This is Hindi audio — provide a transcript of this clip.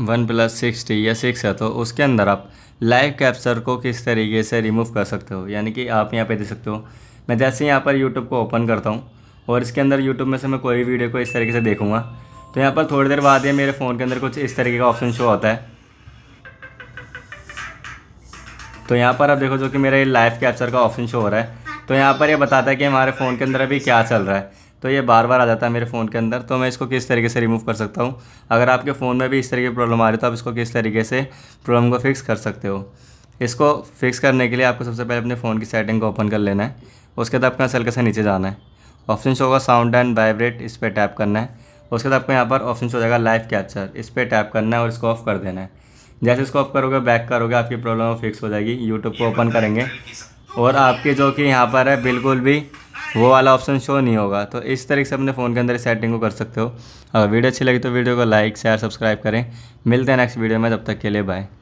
वन प्लस सिक्स टी या सिक्स है तो उसके अंदर आप लाइव कैप्चर को किस तरीके से रिमूव कर सकते हो यानी कि आप यहाँ पे दे सकते हो मैं जैसे यहाँ पर यूट्यूब को ओपन करता हूँ और इसके अंदर यूट्यूब में से मैं कोई वीडियो को इस तरीके से देखूँगा तो यहाँ पर थोड़ी देर बाद ये मेरे फ़ोन के अंदर कुछ इस तरीके का ऑप्शन शो होता है तो यहाँ पर आप देखो जो कि मेरा ये लाइव कैप्चर का ऑप्शन शो हो रहा है तो यहाँ पर ये बताता है कि हमारे फ़ोन के अंदर अभी क्या चल रहा है तो ये बार बार आ जाता है मेरे फ़ोन के अंदर तो मैं इसको किस तरीके से रिमूव कर सकता हूँ अगर आपके फ़ोन में भी इस तरीके की प्रॉब्लम आ रही है तो आप इसको किस तरीके से प्रॉब्लम को फिक्स कर सकते हो इसको फिक्स करने के लिए आपको सबसे पहले अपने फ़ोन की सेटिंग को ओपन कर लेना है उसके बाद आपको यहाँ से नीचे जाना है ऑप्शन शो होगा साउंड एंड वाइब्रेट इस पर टैप करना है उसके बाद आपको यहाँ पर ऑप्शन शो हो जाएगा लाइव कैप्चर इस पर टैप करना है और इसको ऑफ़ कर देना है जैसे इसको ऑफ करोगे बैक करोगे आपकी प्रॉब्लम फिक्स हो जाएगी यूट्यूब को ओपन करेंगे और आपके जो कि यहाँ पर है बिल्कुल भी वो वाला ऑप्शन शो नहीं होगा तो इस तरीके से अपने फ़ोन के अंदर सेटिंग को कर सकते हो अगर वीडियो अच्छी लगी तो वीडियो को लाइक शेयर सब्सक्राइब करें मिलते हैं नेक्स्ट वीडियो में तब तक के लिए बाय